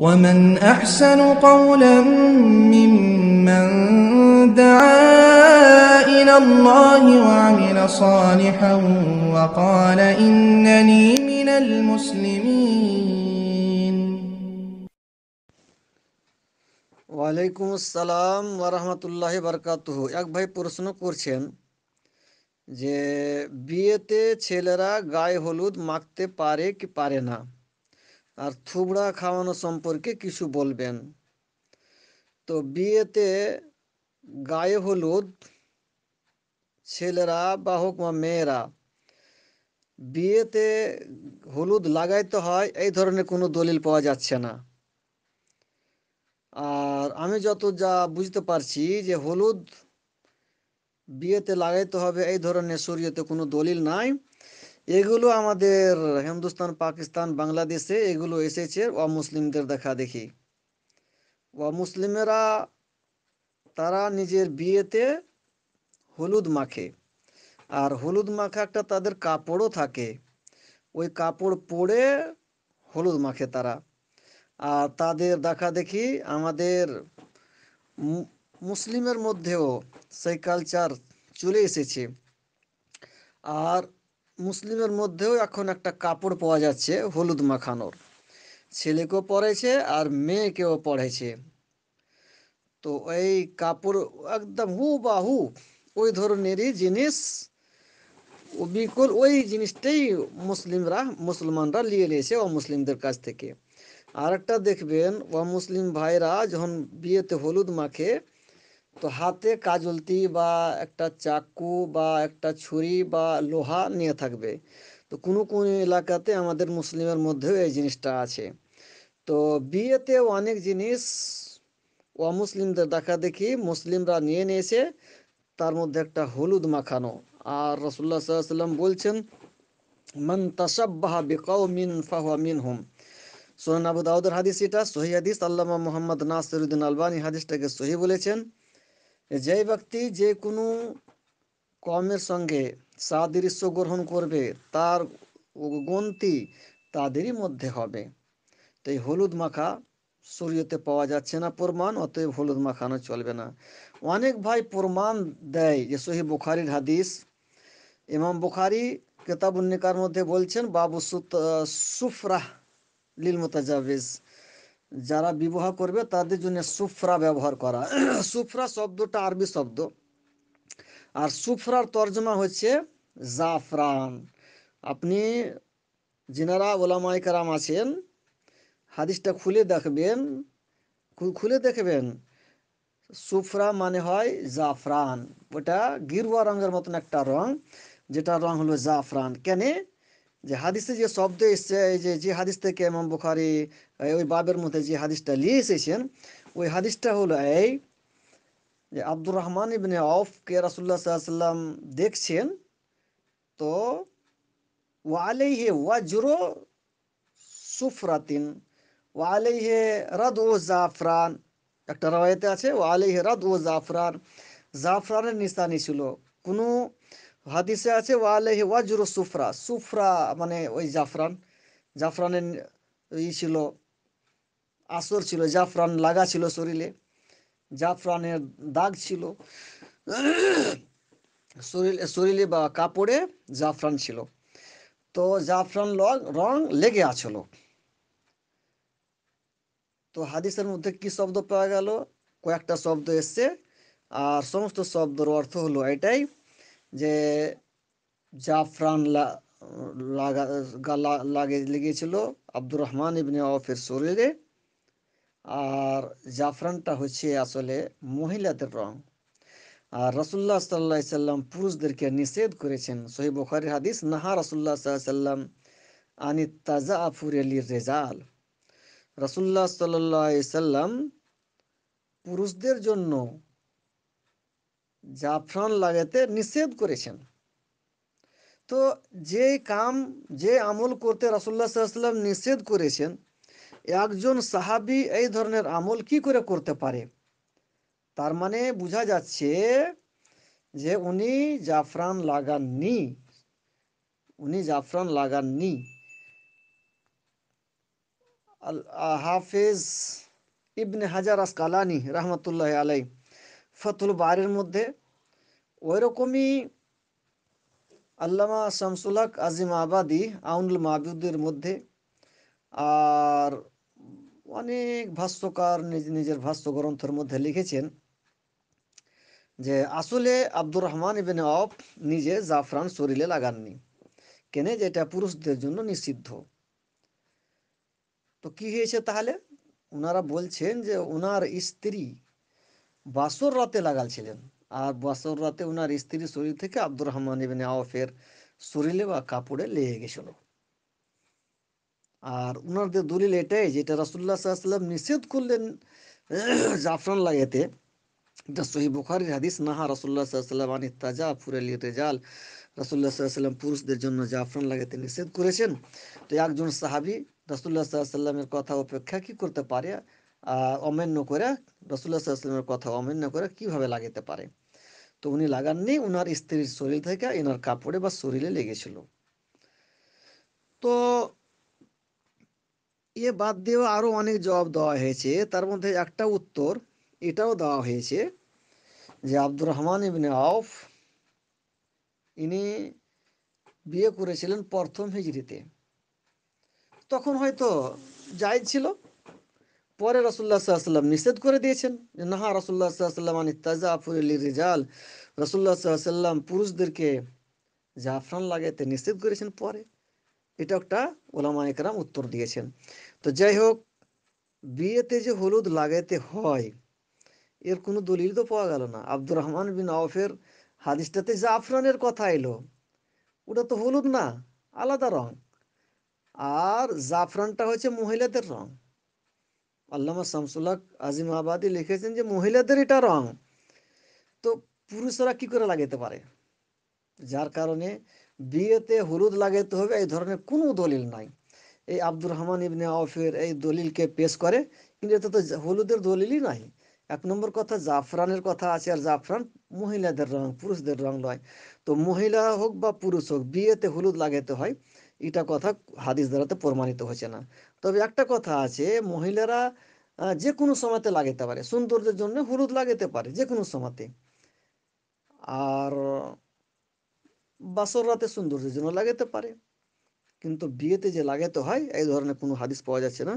ওয়ালাইকুম আসসালাম ওরহমতুল্লাহ বারকাতুহ এক ভাই প্রশ্ন করছেন যে বিয়েতে ছেলেরা গায়ে হলুদ মাখতে পারে কি পারে না আর থুবড়া খাওয়ানো সম্পর্কে কিছু বলবেন তো বিয়েতে গায়ে হলুদ ছেলেরা বা হোক বা মেয়েরা বিয়েতে হলুদ লাগাইতে হয় এই ধরনের কোনো দলিল পাওয়া যাচ্ছে না আর আমি যত যা বুঝতে পারছি যে হলুদ বিয়েতে লাগাইতে হবে এই ধরনের শরীয়তে কোনো দলিল নাই এগুলো আমাদের হিন্দুস্তান পাকিস্তান বাংলাদেশে এগুলো এসেছে অমুসলিমদের দেখা দেখি অমুসলিমেরা তারা নিজের বিয়েতে হলুদ মাখে আর হলুদ মাখা একটা তাদের কাপড়ও থাকে ওই কাপড় পরে হলুদ মাখে তারা আর তাদের দেখা দেখি আমাদের মুসলিমের মধ্যেও সেই কালচার চলে এসেছে আর মুসলিমের মধ্যেও এখন একটা কাপড় পাওয়া যাচ্ছে হলুদ মাখানোর ছেলেকেও পরেছে আর মেয়েকেও পরেছে তো এই কাপড় একদম হু বাহু ওই ধরনেরই জিনিস বিকল ওই জিনিসটাই মুসলিমরা মুসলমানরা নিয়ে নিয়েছে ও মুসলিমদের কাছ থেকে আর একটা দেখবেন মুসলিম ভাইরা যখন বিয়েতে হলুদ মাখে তো হাতে কাজলতি বা একটা চাকু বা একটা ছুরি বা লোহা নিয়ে থাকবে তো কোনো কোনো এলাকাতে আমাদের মুসলিমের মধ্যেও এই জিনিসটা আছে তো বিয়েতে অনেক জিনিস অমুসলিমদের দেখা দেখি মুসলিমরা নিয়ে নিয়েছে তার মধ্যে একটা হলুদ মাখানো আর রসুল্লা সাল্লাম বলছেন মান তাসাব্বাহা বেকাও মিন ফাহা মিন হুম সোহান আবু দাউদের হাদিস এটা সহি হাদিস আল্লামা মোহাম্মদ নাসিরুদ্দিন আলবানী হাদিসটাকে সহি বলেছেন যে ব্যক্তি যে কোনো কমের সঙ্গে সাদৃশ্য গ্রহণ করবে তার গন্তি তাদেরই মধ্যে হবে তো এই হলুদ মাখা শরীয়তে পাওয়া যাচ্ছে না প্রমাণ অতএব হলুদ মাখানো চলবে না অনেক ভাই প্রমাণ দেয় যে সহি বুখারির হাদিস ইমাম বুখারি কেতাবুন্নিকার মধ্যে বলছেন বাবু সুফরাহ লীল মোতাজাবিজ যারা বিবাহ করবে তাদের জন্য সুফরা ব্যবহার করা সুফরা শব্দটা আরবি শব্দ আর সুফরার তর্জমা হচ্ছে জাফরান আপনি যেনারা ওলামাই কারাম আছেন হাদিসটা খুলে দেখবেন খুলে দেখবেন সুফরা মানে হয় জাফরান ওটা গিরুয়া রঙের মতন একটা রং যেটা রং হলো জাফরান কেন যে হাদিসে যে শব্দ এসছে এই যে যে হাদিস থেকে এমন বুখারি ওই বাবের মধ্যে যে হাদিসটা নিয়ে এসেছেন ওই হাদিসটা হলো এই যে আব্দুর রহমান ইবনে কে রাসুল্লা সাল্লাম দেখছেন তো ওয়ালেই ওয়া ওয়াজর সুফরাতিন হে রাদ ও জাফরান একটা রয়েতে আছে হে রাদ ও জাফরান জাফরানের নিশানি ছিল কোনো হাদিসে আছে ওয়ালেহি ওয়াজুর সুফরা সুফরা মানে ওই জাফরান জাফরানের ই ছিল আসর ছিল জাফরান লাগা ছিল শরীরে জাফরানের দাগ ছিল শরীরে শরীরে বা কাপড়ে জাফরান ছিল তো জাফরান রং লেগে আছিল তো হাদিসের মধ্যে কি শব্দ পাওয়া গেল কয়েকটা শব্দ এসছে আর সমস্ত শব্দর অর্থ হলো এটাই যে জাফরান লাগা লাগে লেগেছিল আব্দুর রহমান ইবনে অফের শরীরে আর জাফরানটা হচ্ছে আসলে মহিলাদের রং আর রসুল্লাহ সাল্লাহ সাল্লাম পুরুষদেরকে নিষেধ করেছেন সহিব বখারি হাদিস নাহা রসুল্লাহ সাল্লাম আনি তাজা আফুর আলী রেজাল রসুল্লাহ সাল্লাহ সাল্লাম পুরুষদের জন্য জাফরান লাগাতে নিষেধ করেছেন তো যে কাম যে আমল করতে রাসুল্লাহ সাল্লাম নিষেধ করেছেন একজন সাহাবি এই ধরনের আমল কি করে করতে পারে তার মানে বোঝা যাচ্ছে যে উনি জাফরান লাগাননি উনি জাফরান লাগাননি হাফেজ ইবনে হাজার আসকালানি রহমতুল্লাহ আলাই ফতুল বারের মধ্যে ওই রকমই আল্লামা শামসুল হক আজিম আবাদি আউনুল মাহবুদের মধ্যে আর অনেক ভাষ্যকার নিজ নিজের ভাষ্য গ্রন্থের মধ্যে লিখেছেন যে আসলে আব্দুর রহমান ইবেন অফ নিজে জাফরান শরীরে লাগাননি কেনে যেটা পুরুষদের জন্য নিষিদ্ধ তো কি হয়েছে তাহলে ওনারা বলছেন যে ওনার স্ত্রী বাসর রাতে লাগাল ছিলেন আর বাসর রাতে ওনার স্ত্রীর শরীর থেকে আব্দুর রহমান ইবিন আওফের শরীরে বা কাপড়ে লেগে গেছিল আর ওনারদের দলিল এটাই যেটা রাসুল্লাহ সাল্লাম নিষেধ করলেন জাফরান লাগাতে এটা সহি বুখারির হাদিস নাহা রাসুল্লাহ সাল্লাম আনি তাজা ফুরেল রেজাল রাসুল্লাহ সাল্লাম পুরুষদের জন্য জাফরান লাগাতে নিষেধ করেছেন তো একজন সাহাবি রাসুল্লাহ সাল্লামের কথা অপেক্ষা কি করতে পারে অমান্য করে রসুল্লা সাল্লামের কথা অমান্য করে কিভাবে লাগাতে পারে তো উনি লাগাননি উনার স্ত্রীর শরীর থেকে এনার কাপড়ে বা শরীরে লেগেছিল তো এ বাদ দিয়েও আরো অনেক জবাব দেওয়া হয়েছে তার মধ্যে একটা উত্তর এটাও দেওয়া হয়েছে যে আব্দুর রহমান ইবনে আউফ ইনি বিয়ে করেছিলেন প্রথম হিজড়িতে তখন হয়তো যাই ছিল পরে রসুল্লাহ সাল্লাম নিষেধ করে দিয়েছেন নাহা রসুল্লাহ সাল্লাম আনি তাজা ফুরলি রিজাল রসুল্লাহ সাল্লাম পুরুষদেরকে জাফরান লাগাইতে নিষেধ করেছেন পরে এটা একটা ওলামা একরাম উত্তর দিয়েছেন তো যাই হোক বিয়েতে যে হলুদ লাগাইতে হয় এর কোনো দলিল তো পাওয়া গেল না আব্দুর রহমান বিন আওফের হাদিসটাতে জাফরানের কথা এলো ওটা তো হলুদ না আলাদা রং আর জাফরানটা হচ্ছে মহিলাদের রং আল্লামা শামসুল্লাহ আজিম আবাদি লিখেছেন যে মহিলাদের এটা রং তো পুরুষরা কি করে লাগাতে পারে যার কারণে বিয়েতে হলুদ লাগাতে হবে এই ধরনের কোনো দলিল নাই এই আব্দুর রহমান ইবনে আউফের এই দলিলকে পেশ করে কিন্তু এতে তো হলুদের দলিলই নাই এক নম্বর কথা জাফরানের কথা আছে আর জাফরান মহিলাদের রং পুরুষদের রং নয় তো মহিলা হোক বা পুরুষ হোক বিয়েতে হলুদ লাগাতে হয় এটা কথা হাদিস দ্বারাতে প্রমাণিত হয়েছে না তবে একটা কথা আছে মহিলারা যে কোনো সময়তে লাগাতে পারে সৌন্দর্যের জন্য হলুদ লাগাতে পারে যে কোনো সময়তে আর বাসর রাতে সৌন্দর্যের জন্য লাগাতে পারে কিন্তু বিয়েতে যে লাগাতে হয় এই ধরনের কোনো হাদিস পাওয়া যাচ্ছে না